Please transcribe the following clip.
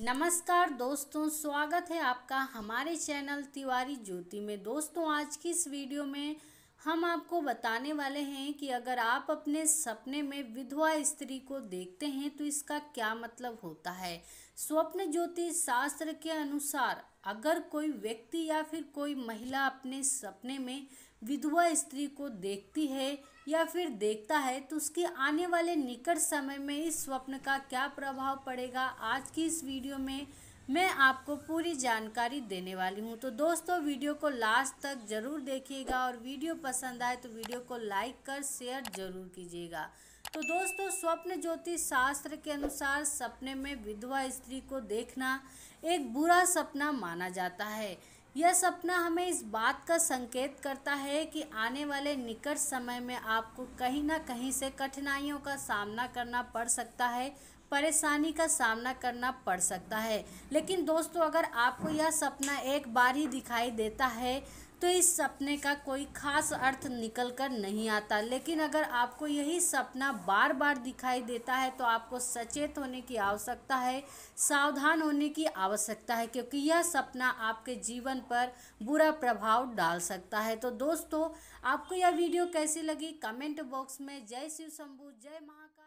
नमस्कार दोस्तों स्वागत है आपका हमारे चैनल तिवारी ज्योति में दोस्तों आज की इस वीडियो में हम आपको बताने वाले हैं कि अगर आप अपने सपने में विधवा स्त्री को देखते हैं तो इसका क्या मतलब होता है स्वप्न ज्योतिष शास्त्र के अनुसार अगर कोई व्यक्ति या फिर कोई महिला अपने सपने में विधवा स्त्री को देखती है या फिर देखता है तो उसके आने वाले निकट समय में इस स्वप्न का क्या प्रभाव पड़ेगा आज की इस वीडियो में मैं आपको पूरी जानकारी देने वाली हूँ तो दोस्तों वीडियो को लास्ट तक ज़रूर देखिएगा और वीडियो पसंद आए तो वीडियो को लाइक कर शेयर ज़रूर कीजिएगा तो दोस्तों स्वप्न ज्योतिष शास्त्र के अनुसार सपने में विधवा स्त्री को देखना एक बुरा सपना माना जाता है यह सपना हमें इस बात का संकेत करता है कि आने वाले निकट समय में आपको कहीं ना कहीं से कठिनाइयों का सामना करना पड़ सकता है परेशानी का सामना करना पड़ सकता है लेकिन दोस्तों अगर आपको यह सपना एक बार ही दिखाई देता है तो इस सपने का कोई खास अर्थ निकल कर नहीं आता लेकिन अगर आपको यही सपना बार बार दिखाई देता है तो आपको सचेत होने की आवश्यकता है सावधान होने की आवश्यकता है क्योंकि यह सपना आपके जीवन पर बुरा प्रभाव डाल सकता है तो दोस्तों आपको यह वीडियो कैसी लगी कमेंट बॉक्स में जय शिव शंभू जय महाकाल